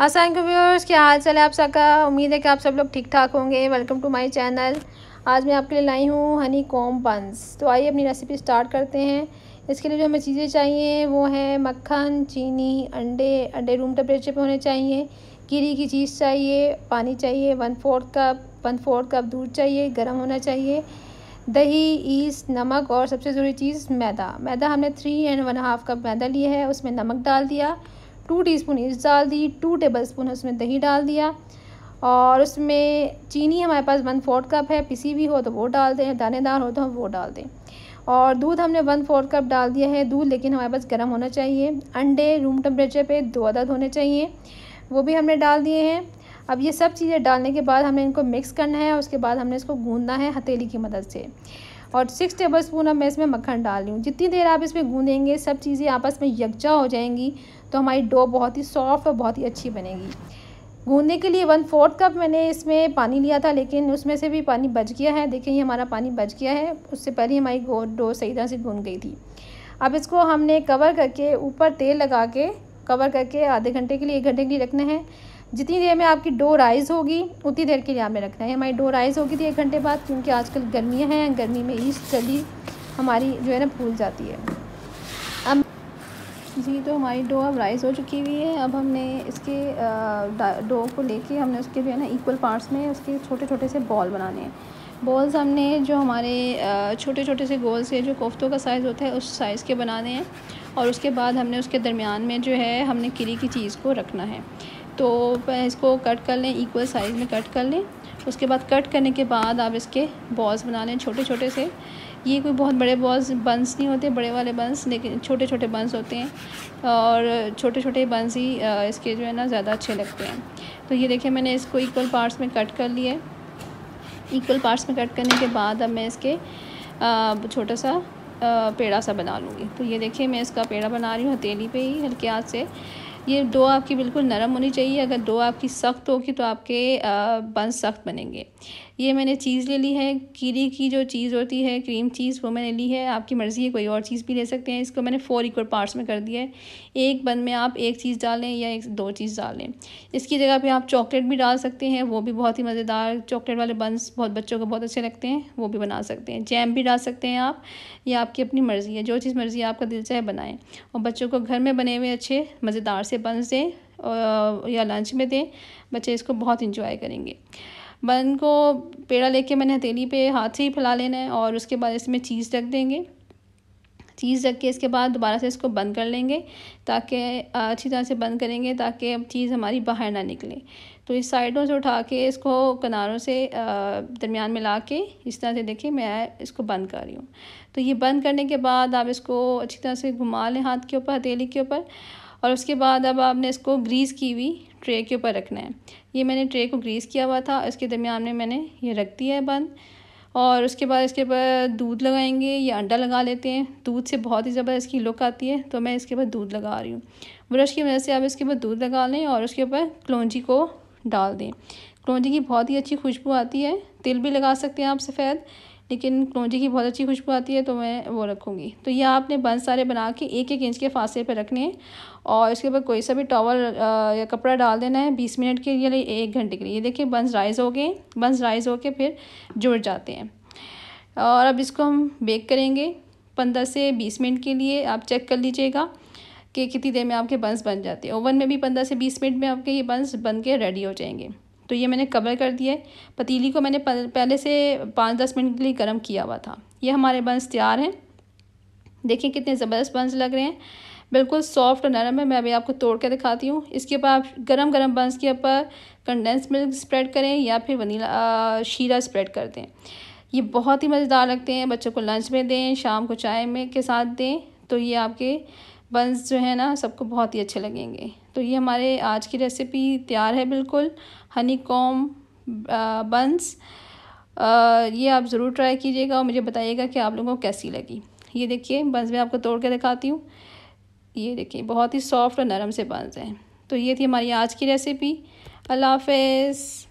Aslam viewers क्या हाल चाल है आप सबका उम्मीद है कि आप सब लोग ठीक ठाक होंगे वेलकम टू माय चैनल आज मैं आपके लिए लाई हूँ हनी कॉम बंस तो आइए अपनी रेसिपी स्टार्ट करते हैं इसके लिए जो हमें चीज़ें चाहिए वो है मक्खन चीनी अंडे अंडे रूम टेम्परेचर पे होने चाहिए गिरी की चीज़ चाहिए पानी चाहिए one fourth cup one fourth cup दूध चाहिए गर्म होना चाहिए दही ईस्ट नमक और सबसे ज़रूरी चीज़ मैदा मैदा हमने three and one half cup मैदा लिया है उसमें नमक डाल दिया टू टीस्पून मिर्च डाल दी टू टेबल स्पून उसमें दही डाल दिया और उसमें चीनी हमारे पास वन फोर्थ कप है पिसी भी हो तो वो डाल दें दानेदार हो तो हम वो डाल दें और दूध हमने वन फोर्थ कप डाल दिया है दूध लेकिन हमारे पास गर्म होना चाहिए अंडे रूम टेम्परेचर पे दो अदद होने चाहिए वो भी हमने डाल दिए हैं अब ये सब चीज़ें डालने के बाद हमने इनको मिक्स करना है और उसके बाद हमने इसको गूंदना है हथेली की मदद से और सिक्स टेबल स्पून अब मैं इसमें मक्खन डाल रही हूँ जितनी देर आप इसमें गूंदेंगे सब चीज़ें आपस में यकजा हो जाएंगी तो हमारी डो बहुत ही सॉफ्ट और बहुत ही अच्छी बनेगी गूंदने के लिए वन फोर्थ कप मैंने इसमें पानी लिया था लेकिन उसमें से भी पानी बच गया है देखें ये हमारा पानी बच गया है उससे पहले हमारी डो सही तरह से गूंद गई थी अब इसको हमने कवर करके ऊपर तेल लगा के कवर करके आधे घंटे के लिए एक घंटे के लिए रखना है जितनी देर में आपकी डो राइज़ होगी उतनी देर के लिए आपने रखना है हमारी डो राइज़ होगी थी एक घंटे बाद क्योंकि आजकल गर्मियाँ हैं गर्मी में ईस्ट जल्दी हमारी जो है ना फूल जाती है अब जी तो हमारी डो अब राइज़ हो चुकी हुई है अब हमने इसके डो को लेके हमने उसके जो है ना इक्वल पार्ट्स में उसके छोटे छोटे से बॉल बनाने हैं बॉल्स हमने जो हमारे छोटे छोटे से गोल से जो कोफ्तों का साइज़ होता है उस साइज़ के बनाने हैं और उसके बाद हमने उसके दरमियान में जो है हमने किरी की चीज़ को रखना है तो इसको कट कर लें इक्वल साइज़ में कट कर लें उसके बाद कट करने के बाद आप इसके बॉल्स बना लें छोटे छोटे से ये कोई बहुत बड़े बॉल्स बंस नहीं होते बड़े वाले बंस लेकिन छोटे छोटे बंस होते हैं और छोटे छोटे बंस ही इसके जो है ना ज़्यादा अच्छे लगते हैं तो ये देखिए मैंने इसको इक्वल पार्ट्स में कट कर लिए इक्वल पार्ट्स में कट करने के बाद अब मैं इसके छोटा सा पेड़ा सा बना लूँगी तो ये देखिए मैं इसका पेड़ा बना रही हूँ हथेली पर ही हल्के हाथ से ये डो आपकी बिल्कुल नरम होनी चाहिए अगर डो आपकी सख्त होगी तो आपके बन सख्त बनेंगे ये मैंने चीज़ ले ली है कीरी की जो चीज़ होती है क्रीम चीज़ वो मैंने ली है आपकी मर्ज़ी है कोई और चीज़ भी ले सकते हैं इसको मैंने फ़ोर इक्वल पार्ट्स में कर दिया है एक बन में आप एक चीज़ डालें या एक दो चीज़ डालें इसकी जगह पे आप चॉकलेट भी डाल सकते हैं वो भी बहुत ही मज़ेदार चॉकलेट वाले बन्स बहुत बच्चों को बहुत अच्छे लगते हैं वो भी बना सकते हैं जैम भी डाल सकते हैं आप या आपकी अपनी मर्ज़ी है जो चीज़ मर्ज़ी आपका दिल चाहे बनाएँ और बच्चों को घर में बने हुए अच्छे मज़ेदार से से बंस दें या लंच में दें बच्चे इसको बहुत इंजॉय करेंगे बन को पेड़ा लेके मैंने हथेली पे हाथ से ही फैला लेना है और उसके बाद इसमें चीज़ रख देंगे चीज़ रख के इसके बाद दोबारा से इसको बंद कर लेंगे ताकि अच्छी तरह से बंद करेंगे ताकि अब चीज़ हमारी बाहर ना निकले तो इस साइडों से उठा के इसको किनारों से दरमियान में ला के इस तरह से देखिए मैं इसको बंद कर रही हूँ तो ये बंद करने के बाद आप इसको अच्छी तरह से घुमा लें हाथ के ऊपर हथेली के ऊपर और उसके बाद अब आपने इसको ग्रीस की हुई ट्रे के ऊपर रखना है ये मैंने ट्रे को ग्रीस किया हुआ था इसके दरमियान में मैंने ये रख दिया है बंद और उसके बाद इसके ऊपर दूध लगाएंगे या अंडा लगा लेते हैं दूध से बहुत ही ज़बरदस्त इसकी लुक आती है तो मैं इसके ऊपर दूध लगा रही हूँ ब्रश की वजह से आप इसके ऊपर दूध लगा लें और उसके ऊपर कलौजी को डाल दें कलौजी की बहुत ही अच्छी खुशबू आती है तिल भी लगा सकते हैं आप सफ़ेद लेकिन क्लोंजी की बहुत अच्छी खुशबू आती है तो मैं वो रखूँगी तो ये आपने बंस सारे बना के एक एक इंच के फासले पर रखने हैं और इसके ऊपर कोई सा भी टॉवल या कपड़ा डाल देना है बीस मिनट के लिए एक घंटे के लिए ये देखिए बंस राइज़ हो गए बंस राइज़ के फिर जुड़ जाते हैं और अब इसको हम बेक करेंगे पंद्रह से बीस मिनट के लिए आप चेक कर लीजिएगा कि कितनी देर में आपके बंस बन जाते हैं ओवन में भी पंद्रह से बीस मिनट में आपके ये बंस बन के रेडी हो जाएंगे तो ये मैंने कवर कर दिया है पतीली को मैंने पहले से पाँच दस मिनट के लिए गर्म किया हुआ था ये हमारे बंस तैयार हैं देखें कितने ज़बरदस्त बंस लग रहे हैं बिल्कुल सॉफ्ट और नरम है मैं अभी आपको तोड़ कर दिखाती हूँ इसके ऊपर आप गर्म गर्म बंस के ऊपर कंडेंस मिल्क स्प्रेड करें या फिर वनीला शीरा स्प्रेड कर दें ये बहुत ही मज़ेदार लगते हैं बच्चों को लंच में दें शाम को चाय में के साथ दें तो ये आपके बंस जो है ना सबको बहुत ही अच्छे लगेंगे तो ये हमारे आज की रेसिपी तैयार है बिल्कुल हनी कॉम बंस ये आप ज़रूर ट्राई कीजिएगा और मुझे बताइएगा कि आप लोगों को कैसी लगी ये देखिए बंस मैं आपको तोड़ के दिखाती हूँ ये देखिए बहुत ही सॉफ्ट और नरम से बंस हैं तो ये थी हमारी आज की रेसिपी अल्लाह हाफ